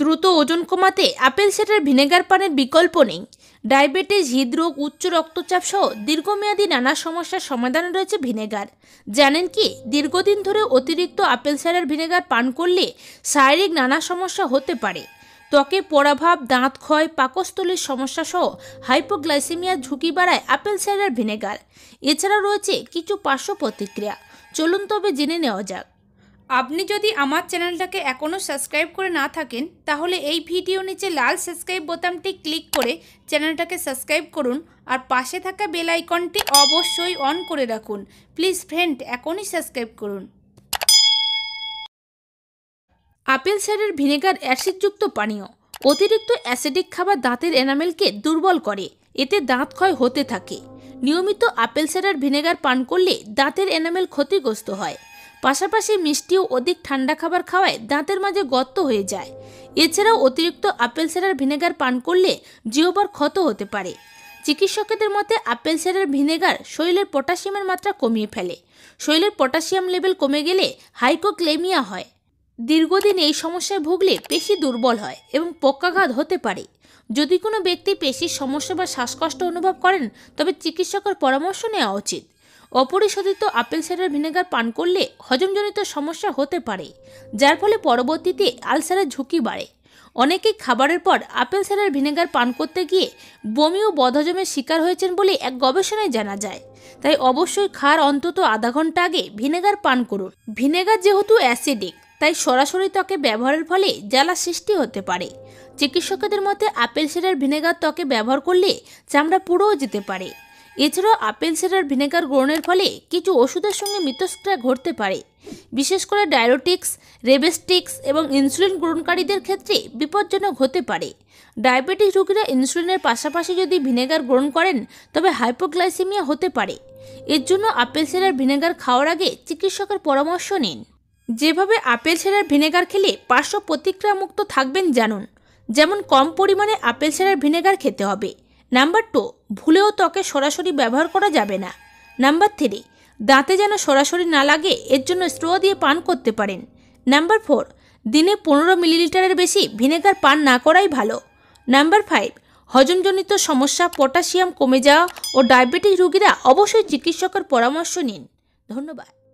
দ্রুত ওজন কমাতে আপেল সেটার ভিনেগার পানের বিকল্প নেই ডায়াবেটিস হৃদরোগ উচ্চ রক্তচাপ সহ দীর্ঘমেয়াদী নানা সমস্যার সমাধান রয়েছে ভিনেগার জানেন কি দীর্ঘদিন ধরে অতিরিক্ত আপেল সাইডার ভিনেগার পান করলে শারীরিক নানা সমস্যা হতে পারে ত্বকে পরাভাব দাঁত ক্ষয় পাকস্থলীর সমস্যা সহ হাইপোগ্লাইসেমিয়ার ঝুঁকি বাড়ায় আপেল সাইডার ভিনেগার এছাড়া রয়েছে কিছু পার্শ্ব প্রতিক্রিয়া চলুন তবে জেনে নেওয়া যাক আপনি যদি আমার চ্যানেলটাকে এখনও সাবস্ক্রাইব করে না থাকেন তাহলে এই ভিডিও নিচে লাল সাবস্ক্রাইব বোতামটি ক্লিক করে চ্যানেলটাকে সাবস্ক্রাইব করুন আর পাশে থাকা বেল আইকনটি অবশ্যই অন করে রাখুন প্লিজ ফ্রেন্ড এখনই সাবস্ক্রাইব করুন আপেল সাইডের ভিনেগার অ্যাসিডযুক্ত পানীয় অতিরিক্ত অ্যাসিডিক খাবার দাঁতের এনামেলকে দুর্বল করে এতে দাঁত ক্ষয় হতে থাকে নিয়মিত আপেল সাইডার ভিনেগার পান করলে দাঁতের এনামেল ক্ষতিগ্রস্ত হয় পাশাপাশি মিষ্টিও অধিক ঠান্ডা খাবার খাওয়ায় দাঁতের মাঝে গর্ত হয়ে যায় এছাড়াও অতিরিক্ত আপেল সেরার ভিনেগার পান করলে জিওবার ক্ষত হতে পারে চিকিৎসকদের মতে আপেল সেরার ভিনেগার শরীরের পটাশিয়ামের মাত্রা কমিয়ে ফেলে শরীরের পটাশিয়াম লেভেল কমে গেলে হাইকোক্লেমিয়া হয় দীর্ঘদিন এই সমস্যায় ভুগলে পেশি দুর্বল হয় এবং পোকাঘাত হতে পারে যদি কোনো ব্যক্তি পেশির সমস্যা বা শ্বাসকষ্ট অনুভব করেন তবে চিকিৎসকের পরামর্শ নেওয়া উচিত অপরিশোধিত আপেল সাইডার ভিনেগার পান করলে হজমজনিত সমস্যা হতে পারে যার ফলে পরবর্তীতে আলসারের ঝুঁকি বাড়ে অনেকেই খাবারের পর আপেল সাইডার ভিনেগার পান করতে গিয়ে বমি ও বদহজমের শিকার হয়েছেন বলে এক গবেষণায় জানা যায় তাই অবশ্যই খাওয়ার অন্তত আধা ঘন্টা আগে ভিনেগার পান করুন ভিনেগার যেহেতু অ্যাসিডিক তাই সরাসরি ত্বকে ব্যবহারের ফলে জ্বালা সৃষ্টি হতে পারে চিকিৎসকদের মতে আপেল সিডার ভিনেগার ত্বকে ব্যবহার করলে চামড়া পুড়েও যেতে পারে এছাড়াও আপেল সেরার ভিনেগার গ্রহণের ফলে কিছু ওষুধের সঙ্গে মিথস্ক্রিয়া ঘটতে পারে বিশেষ করে ডায়াবেটিক্স রেবেস্টিক্স এবং ইনসুলিন গ্রহণকারীদের ক্ষেত্রে বিপজ্জনক হতে পারে ডায়াবেটিক রোগীরা ইনসুলিনের পাশাপাশি যদি ভিনেগার গ্রহণ করেন তবে হাইপোগ্লাইসেমিয়া হতে পারে এর জন্য আপেল সেরার ভিনেগার খাওয়ার আগে চিকিৎসকের পরামর্শ নিন যেভাবে আপেল সেরার ভিনেগার খেলে পার্শ্ব প্রতিক্রিয়ামুক্ত থাকবেন জানুন যেমন কম পরিমাণে আপেল সেরার ভিনেগার খেতে হবে নাম্বার টু ভুলেও ত্বকে সরাসরি ব্যবহার করা যাবে না নাম্বার থ্রি দাঁতে যেন সরাসরি না লাগে এর জন্য স্ট্রো দিয়ে পান করতে পারেন নাম্বার ফোর দিনে পনেরো মিলিলিটারের বেশি ভিনেগার পান না করাই ভালো নাম্বার ফাইভ হজমজনিত সমস্যা পটাশিয়াম কমে যাওয়া ও ডায়াবেটিস রোগীরা অবশ্যই চিকিৎসকের পরামর্শ নিন ধন্যবাদ